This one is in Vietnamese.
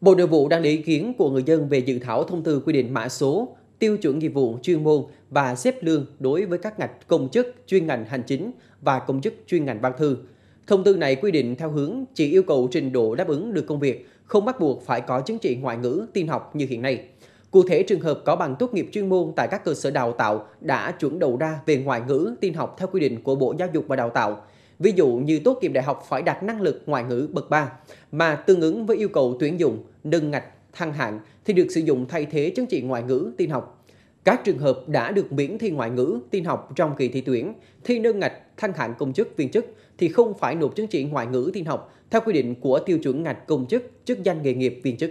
Bộ Nội vụ đang lấy ý kiến của người dân về dự thảo thông tư quy định mã số, tiêu chuẩn nghiệp vụ chuyên môn và xếp lương đối với các ngạch công chức chuyên ngành hành chính và công chức chuyên ngành văn thư. Thông tư này quy định theo hướng chỉ yêu cầu trình độ đáp ứng được công việc, không bắt buộc phải có chứng chỉ ngoại ngữ, tin học như hiện nay. Cụ thể, trường hợp có bằng tốt nghiệp chuyên môn tại các cơ sở đào tạo đã chuẩn đầu ra về ngoại ngữ, tin học theo quy định của Bộ Giáo dục và Đào tạo – Ví dụ như tốt nghiệp đại học phải đạt năng lực ngoại ngữ bậc 3 mà tương ứng với yêu cầu tuyển dụng, nâng ngạch, thăng hạng thì được sử dụng thay thế chứng chỉ ngoại ngữ tin học. Các trường hợp đã được miễn thi ngoại ngữ tin học trong kỳ thi tuyển, thi nâng ngạch, thăng hạng công chức viên chức thì không phải nộp chứng chỉ ngoại ngữ tin học theo quy định của tiêu chuẩn ngạch công chức, chức danh nghề nghiệp viên chức.